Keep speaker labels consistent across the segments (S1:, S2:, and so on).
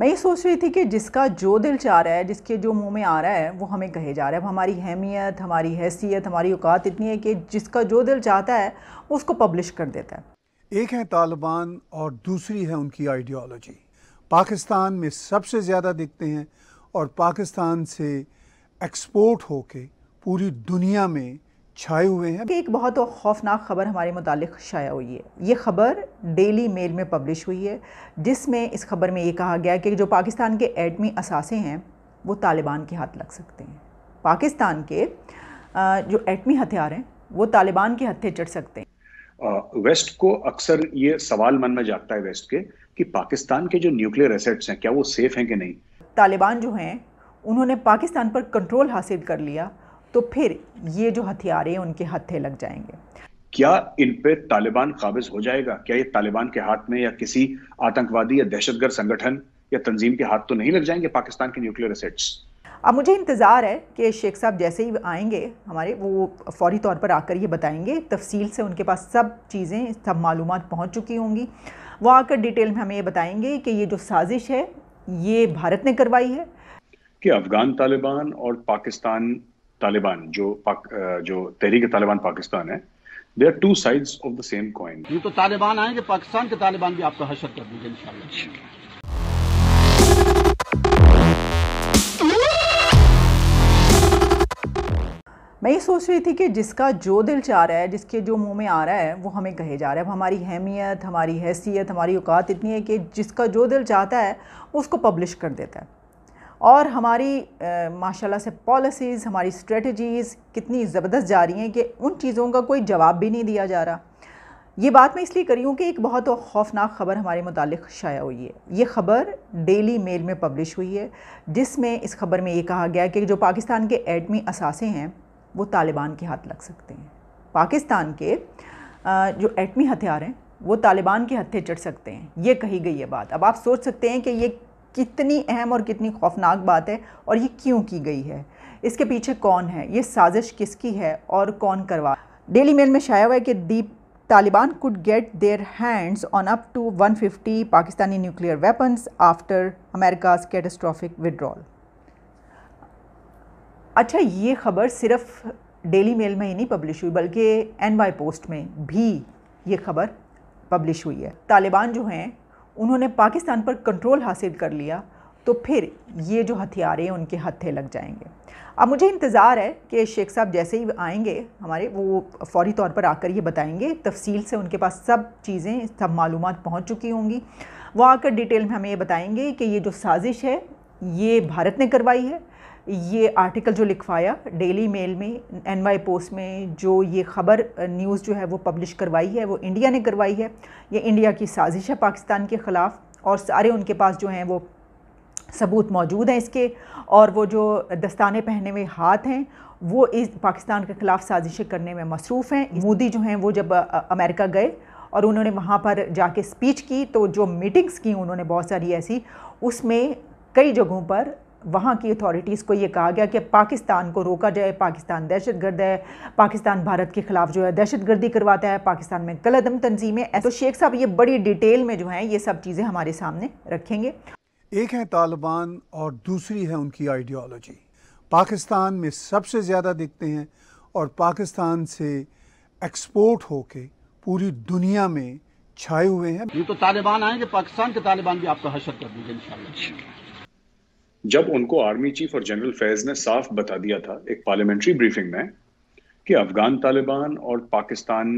S1: मैं ये सोच रही थी कि जिसका जो दिल चाह रहा है जिसके जो मुंह में आ रहा है वो हमें कहे जा रहा है अब हमारी अहमियत हमारी हैसियत हमारी औकात इतनी है कि जिसका जो दिल चाहता है उसको पब्लिश कर देता है
S2: एक है तालिबान और दूसरी है उनकी आइडियोलॉजी पाकिस्तान में सबसे ज़्यादा दिखते हैं और पाकिस्तान से एक्सपोर्ट
S1: होके पूरी दुनिया में छाए हुए हैं एक बहुत खौफनाक खबर हमारे मुतालिक शाया हुई है ये खबर डेली मेल में पब्लिश हुई है जिसमें इस खबर में ये कहा गया कि जो पाकिस्तान के एटमी असासे हैं वो तालिबान के हाथ लग सकते हैं पाकिस्तान के जो एटमी हथियार हैं वो तालिबान के हथे चढ़ सकते हैं
S2: वेस्ट को अक्सर ये सवाल मन में जागता है वेस्ट के कि पाकिस्तान के जो न्यूक्लियर एसेट्स हैं क्या वो सेफ हैं कि नहीं
S1: तालिबान जो हैं उन्होंने पाकिस्तान पर कंट्रोल हासिल कर लिया तो फिर ये जो हथियारे है उनके हथे लग जाएंगे
S2: क्या इन पे तालिबान काबिज हो जाएगा क्या ये तालिबान के हाथ में या किसी आतंकवादी या दहशतगर्द संगठन या तंजीम के हाथ तो नहीं लग जाएंगे पाकिस्तान के न्यूक्लियर असेट्स
S1: अब मुझे इंतज़ार है कि शेख साहब जैसे ही आएंगे हमारे वो फौरी तौर पर आकर ये बताएंगे तफसील से उनके पास सब चीज़ें सब मालूम पहुँच चुकी होंगी वो आकर डिटेल में हमें ये बताएंगे कि ये जो साजिश है ये भारत ने करवाई है
S2: कि अफगान तालिबान और पाकिस्तान तालिबान जो पाक, जो तहरीक तालिबान पाकिस्तान है they are two sides of the same coin ये तो तालिबान आएंगे पाकिस्तान के तालिबान भी आपका हशर कर देंगे इंशाल्लाह
S1: मैं ये सोच रही थी कि जिसका जो दिल चाह रहा है जिसके जो मुंह में आ रहा है वो हमें कहे जा रहा है अब हमारी अहमियत हमारी हैसियत हमारी औकात इतनी है कि जिसका जो दिल चाहता है उसको पब्लिश कर देता है और हमारी माशाल्लाह से पॉलिसीज़ हमारी स्ट्रेटजीज़ कितनी ज़बरदस्त जा रही हैं कि उन चीज़ों का कोई जवाब भी नहीं दिया जा रहा ये बात मैं इसलिए करी हूँ कि एक बहुत खौफनाक खबर हमारे मुतालिक शाया हुई है ये खबर डेली मेल में पब्लिश हुई है जिसमें इस खबर में ये कहा गया कि जो पाकिस्तान के एटमी असासे हैं वो तालिबान के हाथ लग सकते हैं पाकिस्तान के जो एटमी हथियार हैं वो तालिबान के हत्थे चढ़ सकते हैं ये कही गई है बात अब आप सोच सकते हैं कि ये कितनी अहम और कितनी खौफनाक बात है और ये क्यों की गई है इसके पीछे कौन है ये साजिश किसकी है और कौन करवा डेली मेल में शाया हुआ है कि दीप Taliban could get their hands on up to 150 Pakistani nuclear weapons after America's catastrophic withdrawal अच्छा ये खबर सिर्फ डेली मेल में ही नहीं पब्लिश हुई बल्कि एन वाई पोस्ट में भी ये खबर पब्लिश हुई है तालिबान जो हैं उन्होंने पाकिस्तान पर कंट्रोल हासिल कर लिया तो फिर ये जो हथियार हैं उनके हत्थे लग जाएंगे अब मुझे इंतज़ार है कि शेख साहब जैसे ही आएंगे हमारे वो फौरी तौर पर आकर ये बताएंगे तफसील से उनके पास सब चीज़ें सब मालूम पहुँच चुकी होंगी वो आकर डिटेल में हमें ये बताएंगे कि ये जो साजिश है ये भारत ने करवाई है ये आर्टिकल जो लिखवाया डेली मेल में एन वाई पोस्ट में जो ये खबर न्यूज़ जो है वो पब्लिश करवाई है वो इंडिया ने करवाई है ये इंडिया की साजिश है पाकिस्तान के ख़िलाफ़ और सारे उनके पास जो हैं वो सबूत मौजूद हैं इसके और वो जो दस्ताने पहने हुए हाथ हैं वो इस पाकिस्तान के ख़िलाफ़ साजिशें करने में मसरूफ़ हैं मोदी जो हैं वो जब अमेरिका गए और उन्होंने वहाँ पर जाके स्पीच की तो जो मीटिंग्स की उन्होंने बहुत सारी ऐसी उसमें कई जगहों पर वहाँ की अथॉरिटीज़ को ये कहा गया कि पाकिस्तान को रोका जाए पाकिस्तान दहशत गर्द है पाकिस्तान भारत के ख़िलाफ़ जो है दहशत गर्दी करवाता है पाकिस्तान में गलतम तंजीमें तो शेख साहब ये बड़ी डिटेल में जो है ये सब चीज़ें हमारे सामने रखेंगे एक है
S2: तालिबान और दूसरी है उनकी आइडियोलॉजी पाकिस्तान में सबसे ज़्यादा दिखते हैं और पाकिस्तान से एक्सपोर्ट होके पूरी दुनिया में छाए हुए हैं ये तो तालिबान आएंगे पाकिस्तान के तालिबान भी आपका हशर कर देंगे इन जब उनको आर्मी चीफ और जनरल फैज ने साफ बता दिया था एक पार्लियामेंट्री ब्रीफिंग में कि अफगान तालिबान और पाकिस्तान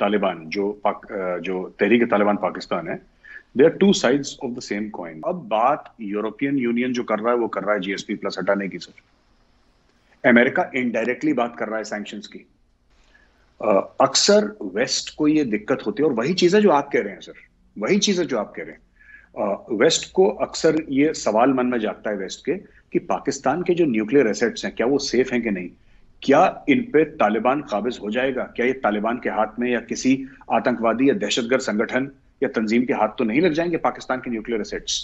S2: तालिबान जो पाक, जो तहरीक तालिबान पाकिस्तान है they are two sides of the same coin अब बात यूरोपियन यूनियन जो कर रहा है वो कर रहा है जीएसपी प्लस हटाने की सर अमेरिका इनडायरेक्टली बात कर रहा है सैंक्शन की अक्सर वेस्ट को ये दिक्कत होती है और वही चीजें जो आप कह रहे हैं सर वही चीजें जो आप कह रहे हैं वेस्ट को अक्सर ये सवाल मन में जागता है वेस्ट के कि पाकिस्तान के जो न्यूक्लियर एसेट्स हैं क्या वो सेफ हैं कि नहीं क्या इन पे तालिबान काबिज हो जाएगा क्या ये तालिबान के हाथ में या किसी आतंकवादी या दहशतगर्द संगठन या तंजीम के हाथ तो नहीं लग जाएंगे पाकिस्तान के न्यूक्लियर एसेट्स